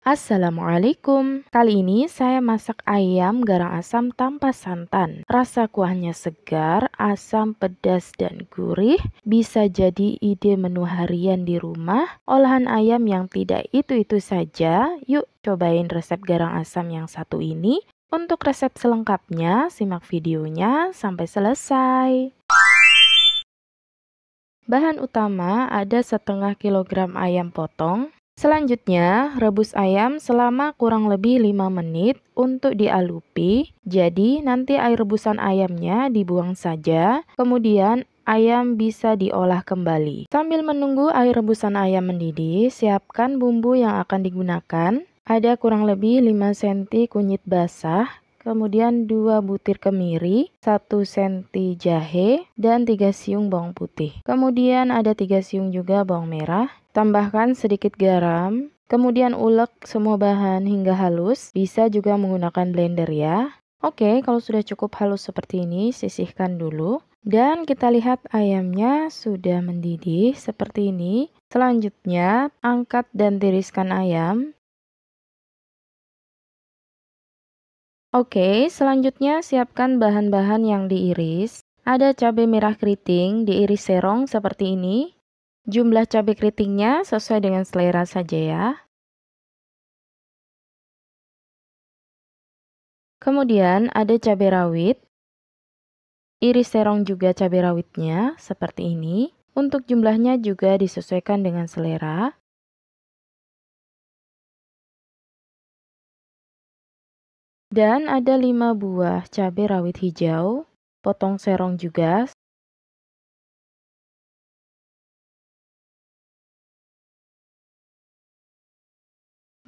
Assalamualaikum. Kali ini saya masak ayam garam asam tanpa santan. Rasa kuahnya segar, asam, pedas, dan gurih. Bisa jadi ide menu harian di rumah. Olahan ayam yang tidak itu-itu saja. Yuk cobain resep garam asam yang satu ini. Untuk resep selengkapnya, simak videonya sampai selesai. Bahan utama ada setengah kilogram ayam potong, Selanjutnya, rebus ayam selama kurang lebih 5 menit untuk dialupi. Jadi, nanti air rebusan ayamnya dibuang saja. Kemudian, ayam bisa diolah kembali. Sambil menunggu air rebusan ayam mendidih, siapkan bumbu yang akan digunakan. Ada kurang lebih 5 cm kunyit basah, kemudian 2 butir kemiri, 1 cm jahe, dan 3 siung bawang putih. Kemudian ada 3 siung juga bawang merah, Tambahkan sedikit garam, kemudian ulek semua bahan hingga halus. Bisa juga menggunakan blender ya. Oke, kalau sudah cukup halus seperti ini, sisihkan dulu. Dan kita lihat ayamnya sudah mendidih seperti ini. Selanjutnya, angkat dan tiriskan ayam. Oke, selanjutnya siapkan bahan-bahan yang diiris. Ada cabai merah keriting diiris serong seperti ini. Jumlah cabai keritingnya sesuai dengan selera saja ya. Kemudian ada cabai rawit. Iris serong juga cabai rawitnya seperti ini. Untuk jumlahnya juga disesuaikan dengan selera. Dan ada 5 buah cabai rawit hijau, potong serong juga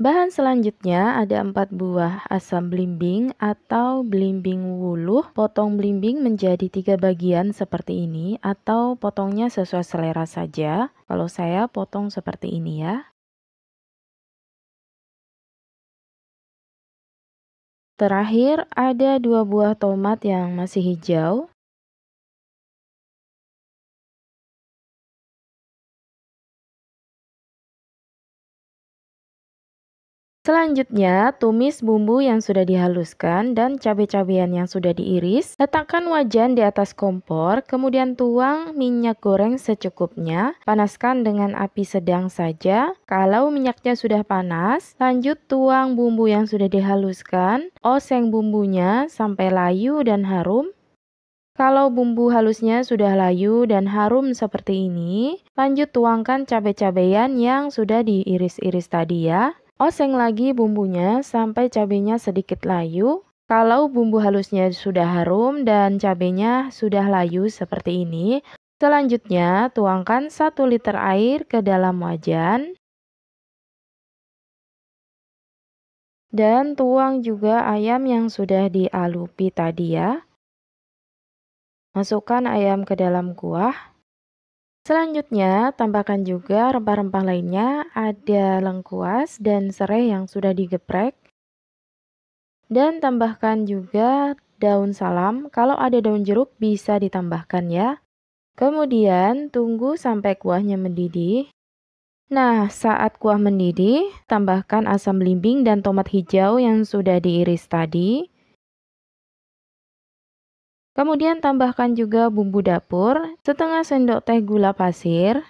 Bahan selanjutnya ada empat buah asam belimbing atau belimbing wuluh. Potong belimbing menjadi tiga bagian seperti ini atau potongnya sesuai selera saja. Kalau saya potong seperti ini ya. Terakhir ada dua buah tomat yang masih hijau. Selanjutnya, tumis bumbu yang sudah dihaluskan dan cabai-cabean yang sudah diiris. Letakkan wajan di atas kompor, kemudian tuang minyak goreng secukupnya. Panaskan dengan api sedang saja. Kalau minyaknya sudah panas, lanjut tuang bumbu yang sudah dihaluskan. Oseng bumbunya sampai layu dan harum. Kalau bumbu halusnya sudah layu dan harum seperti ini, lanjut tuangkan cabai-cabean yang sudah diiris-iris tadi ya. Oseng lagi bumbunya sampai cabenya sedikit layu. Kalau bumbu halusnya sudah harum dan cabenya sudah layu seperti ini, selanjutnya tuangkan 1 liter air ke dalam wajan. Dan tuang juga ayam yang sudah dialupi tadi ya. Masukkan ayam ke dalam kuah. Selanjutnya, tambahkan juga rempah-rempah lainnya, ada lengkuas dan serai yang sudah digeprek. Dan tambahkan juga daun salam, kalau ada daun jeruk bisa ditambahkan ya. Kemudian tunggu sampai kuahnya mendidih. Nah, saat kuah mendidih, tambahkan asam belimbing dan tomat hijau yang sudah diiris tadi. Kemudian tambahkan juga bumbu dapur, setengah sendok teh gula pasir,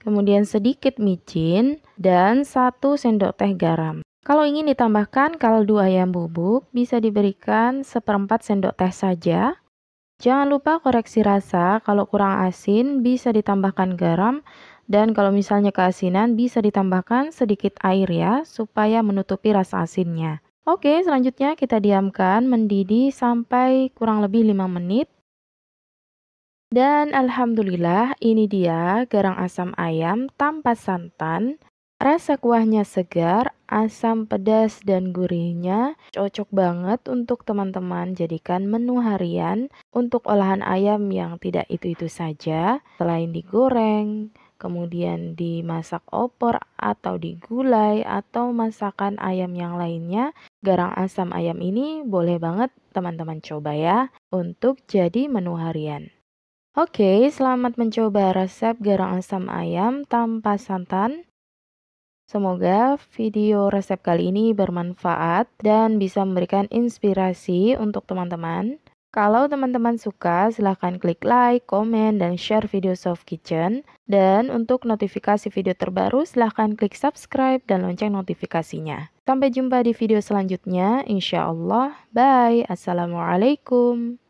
kemudian sedikit micin, dan satu sendok teh garam. Kalau ingin ditambahkan kaldu ayam bubuk, bisa diberikan seperempat sendok teh saja. Jangan lupa koreksi rasa, kalau kurang asin bisa ditambahkan garam, dan kalau misalnya keasinan bisa ditambahkan sedikit air ya, supaya menutupi rasa asinnya. Oke, selanjutnya kita diamkan mendidih sampai kurang lebih 5 menit. Dan alhamdulillah ini dia garang asam ayam tanpa santan. Rasa kuahnya segar, asam pedas dan gurihnya cocok banget untuk teman-teman jadikan menu harian untuk olahan ayam yang tidak itu-itu saja. Selain digoreng, kemudian dimasak opor atau digulai atau masakan ayam yang lainnya Garang asam ayam ini boleh banget teman-teman coba ya untuk jadi menu harian. Oke, selamat mencoba resep garang asam ayam tanpa santan. Semoga video resep kali ini bermanfaat dan bisa memberikan inspirasi untuk teman-teman. Kalau teman-teman suka, silahkan klik like, komen, dan share video Soft Kitchen. Dan untuk notifikasi video terbaru, silahkan klik subscribe dan lonceng notifikasinya. Sampai jumpa di video selanjutnya, insya Allah. Bye, Assalamualaikum.